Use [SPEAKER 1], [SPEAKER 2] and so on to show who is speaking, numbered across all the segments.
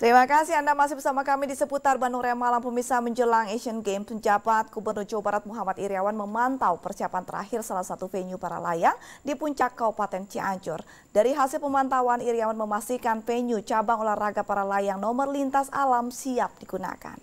[SPEAKER 1] Terima kasih Anda masih bersama kami di seputar Bandung Raya Malam pemirsa menjelang Asian Games penjabat Gubernur Jawa Barat Muhammad Iriawan memantau persiapan terakhir salah satu venue para layang di puncak Kabupaten Cianjur. Dari hasil pemantauan Iriawan memastikan venue cabang olahraga para layang nomor lintas alam siap digunakan.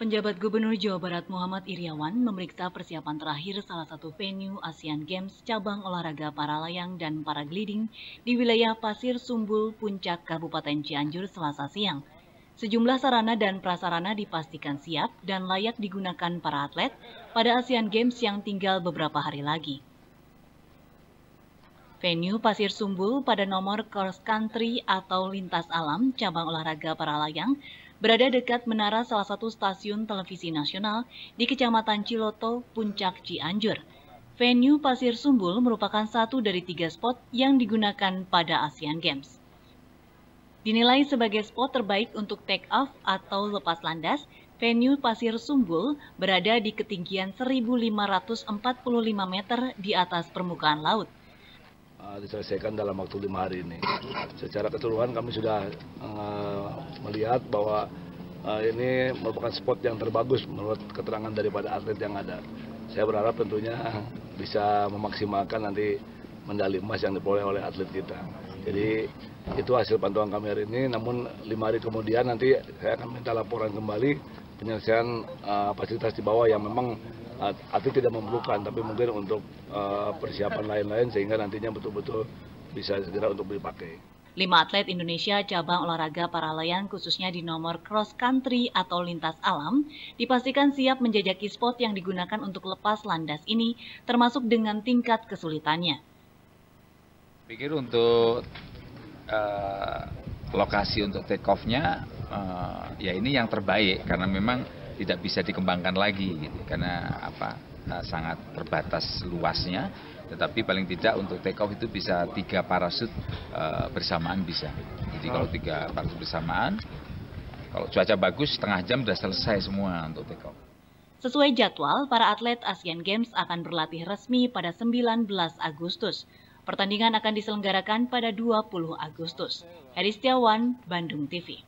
[SPEAKER 2] Penjabat Gubernur Jawa Barat Muhammad Iriawan memeriksa persiapan terakhir salah satu venue Asian Games cabang olahraga para layang dan para gliding di wilayah Pasir Sumbul, Puncak, Kabupaten Cianjur selasa siang. Sejumlah sarana dan prasarana dipastikan siap dan layak digunakan para atlet pada Asian Games yang tinggal beberapa hari lagi. Venue Pasir Sumbul pada nomor cross country atau lintas alam cabang olahraga para layang berada dekat menara salah satu stasiun televisi nasional di Kecamatan Ciloto, Puncak Cianjur. Venue Pasir Sumbul merupakan satu dari tiga spot yang digunakan pada Asian Games. Dinilai sebagai spot terbaik untuk take off atau lepas landas, venue Pasir Sumbul berada di ketinggian 1545 meter di atas permukaan laut.
[SPEAKER 3] Ah, diselesaikan dalam waktu lima hari ini. Secara keseluruhan kami sudah uh, melihat bahwa uh, ini merupakan spot yang terbagus menurut keterangan daripada atlet yang ada. Saya berharap tentunya bisa memaksimalkan nanti medali emas yang diperoleh oleh atlet kita. Jadi itu hasil pantauan kami hari ini. Namun lima hari kemudian nanti saya akan minta laporan kembali penyelesaian uh, fasilitas di bawah yang memang atau tidak memerlukan, tapi mungkin untuk uh, persiapan lain-lain sehingga nantinya betul-betul bisa segera untuk dipakai.
[SPEAKER 2] Lima atlet Indonesia cabang olahraga layang khususnya di nomor cross country atau lintas alam dipastikan siap menjajaki spot yang digunakan untuk lepas landas ini termasuk dengan tingkat kesulitannya.
[SPEAKER 4] Pikir untuk uh, lokasi untuk take off-nya uh, ya ini yang terbaik karena memang tidak bisa dikembangkan lagi gitu, karena apa eh, sangat terbatas luasnya tetapi paling tidak untuk take off itu bisa tiga parasut uh, bersamaan bisa jadi kalau oh. tiga parasut bersamaan kalau cuaca bagus setengah jam sudah selesai semua untuk take off
[SPEAKER 2] Sesuai jadwal, para atlet Asian Games akan berlatih resmi pada 19 Agustus. Pertandingan akan diselenggarakan pada 20 Agustus. Heri Setiawan, Bandung TV.